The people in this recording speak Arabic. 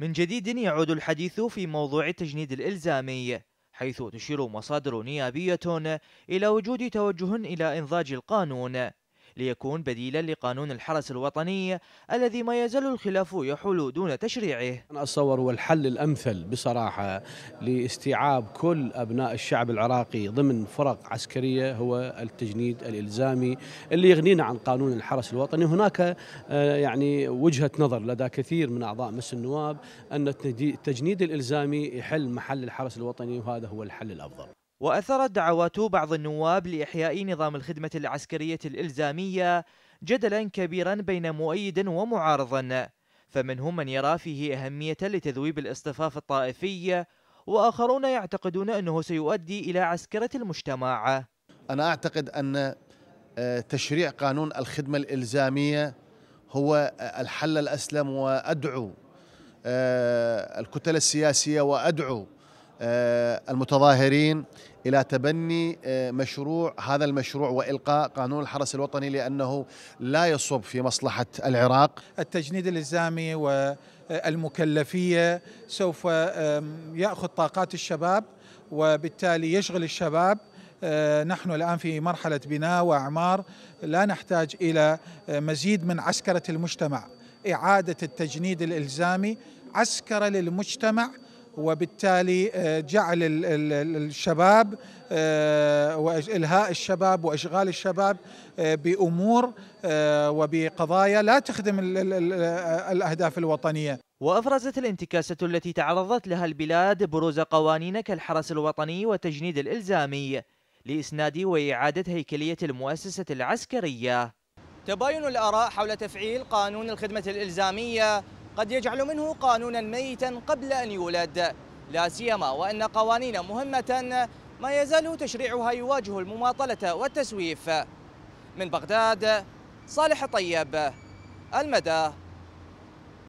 من جديد يعود الحديث في موضوع التجنيد الإلزامي حيث تشير مصادر نيابية إلى وجود توجه إلى إنضاج القانون ليكون بديلا لقانون الحرس الوطني الذي ما يزال الخلاف يحول دون تشريعه أنا أتصور هو الحل الأمثل بصراحة لاستيعاب كل أبناء الشعب العراقي ضمن فرق عسكرية هو التجنيد الإلزامي اللي يغنينا عن قانون الحرس الوطني هناك آه، يعني وجهة نظر لدى كثير من أعضاء مجلس النواب أن التجنيد الإلزامي يحل محل الحرس الوطني وهذا هو الحل الأفضل وأثرت دعوات بعض النواب لإحياء نظام الخدمة العسكرية الإلزامية جدلا كبيرا بين مؤيد ومعارض فمنهم من يرى فيه أهمية لتذويب الاصطفاف الطائفي وآخرون يعتقدون أنه سيؤدي إلى عسكرة المجتمع أنا أعتقد أن آه، تشريع قانون الخدمة الإلزامية هو آه، الحل الأسلم وأدعو آه، الكتل السياسية وأدعو آه، المتظاهرين الى تبني آه، مشروع هذا المشروع والقاء قانون الحرس الوطني لانه لا يصب في مصلحه العراق التجنيد الالزامي والمكلفيه سوف ياخذ طاقات الشباب وبالتالي يشغل الشباب آه، نحن الآن في مرحلة بناء وأعمار لا نحتاج إلى مزيد من عسكرة المجتمع إعادة التجنيد الإلزامي عسكرة للمجتمع وبالتالي آه، جعل الشباب آه، والهاء الشباب واشغال الشباب آه، بامور وبقضايا لا تخدم الاهداف الوطنيه. وافرزت الانتكاسه التي تعرضت لها البلاد بروز قوانين كالحرس الوطني والتجنيد الالزامي لاسناد واعاده هيكليه المؤسسه العسكريه. تباين الاراء حول تفعيل قانون الخدمه الالزاميه قد يجعل منه قانونا ميتا قبل أن يولد لا سيما وأن قوانين مهمة ما يزال تشريعها يواجه المماطلة والتسويف من بغداد صالح طيب المدى